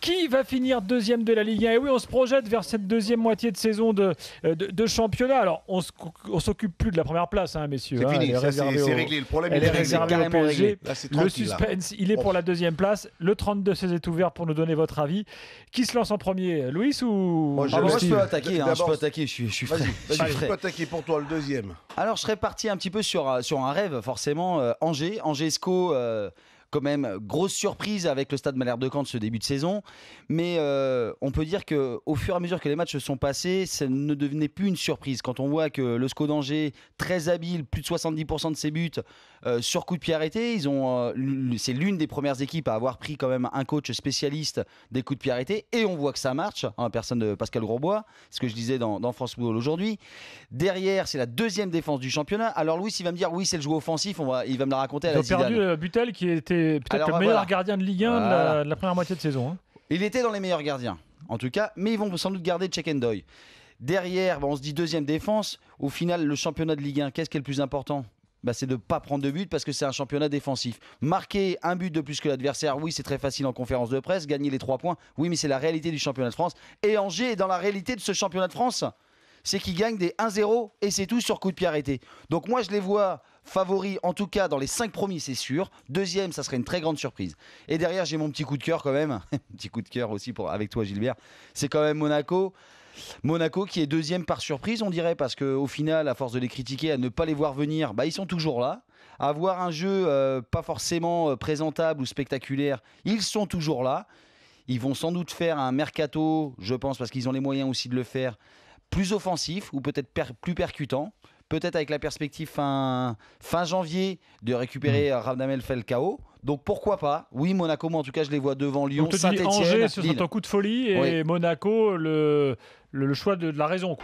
Qui va finir deuxième de la Ligue 1 Et oui, on se projette vers cette deuxième moitié de saison de, euh, de, championnat. Alors, on ne s'occupe plus de la première place, hein, messieurs. C'est hein. fini, c'est réglé. Le problème est, au PSG. le suspense, il est pour la deuxième place. Le 32 c'est est ouvert pour nous donner votre avis. Qui se lance en premier Louis ou Moi, je, peux attaquer. je peux hein, attaquer. Je suis, je frais. Je, suis attaquer pour toi le deuxième. Alors, je serais parti un petit peu sur, euh, sur un rêve, forcément. Euh, Angers, angersco quand même euh, grosse surprise avec le Stade Malherbe de Caen de ce début de saison. Mais euh, on peut dire que au fur et à mesure que les matchs se sont passés, ça ne devenait plus une surprise. Quand on voit que le SCO d'Angers, très habile, plus de 70% de ses buts euh, sur coup de pied arrêté, ils ont, c'est l'une des premières équipes à avoir pris quand même un coach spécialiste des coups de pied arrêtés. Et on voit que ça marche. Hein, personne de Pascal Grosbois, ce que je disais dans, France Football aujourd'hui. Derrière, c'est la deuxième défense du championnat. Alors Louis, il va me dire oui, c'est le jeu offensif. On va, il va me la raconter. À ils ont a perdu Butel qui était peut-être le meilleur gardien de Ligue 1 la, première moitié de saison. Hein. Il était dans les meilleurs gardiens, en tout cas, mais ils vont sans doute garder Check and Doy. Derrière, on se dit deuxième défense. Au final, le championnat de Ligue 1, qu'est-ce qui est le plus important bah, c'est de ne pas prendre de but parce que c'est un championnat défensif. Marquer un but de plus que l'adversaire, oui, c'est très facile en conférence de presse. Gagner les trois points, oui, mais c'est la réalité du championnat de France. Et Angers est dans la réalité de ce championnat de France c'est qu'ils gagnent des 1-0 et c'est tout sur coup de pied arrêté. Donc moi, je les vois favoris, en tout cas dans les 5 premiers, c'est sûr. Deuxième, ça serait une très grande surprise. Et derrière, j'ai mon petit coup de cœur quand même, petit coup de cœur aussi pour, avec toi Gilbert, c'est quand même Monaco. Monaco qui est deuxième par surprise, on dirait, parce qu'au final, à force de les critiquer, à ne pas les voir venir, bah, ils sont toujours là. avoir un jeu euh, pas forcément euh, présentable ou spectaculaire, ils sont toujours là. Ils vont sans doute faire un mercato, je pense, parce qu'ils ont les moyens aussi de le faire, plus offensif ou peut-être plus percutant. Peut-être avec la perspective fin, fin janvier de récupérer mmh. Euh, Ramdamel Donc pourquoi pas Oui, Monaco, moi en tout cas, je les vois devant Lyon, Saint-Etienne. Angers, ce un coup de folie et Monaco, le, le, choix de, la raison.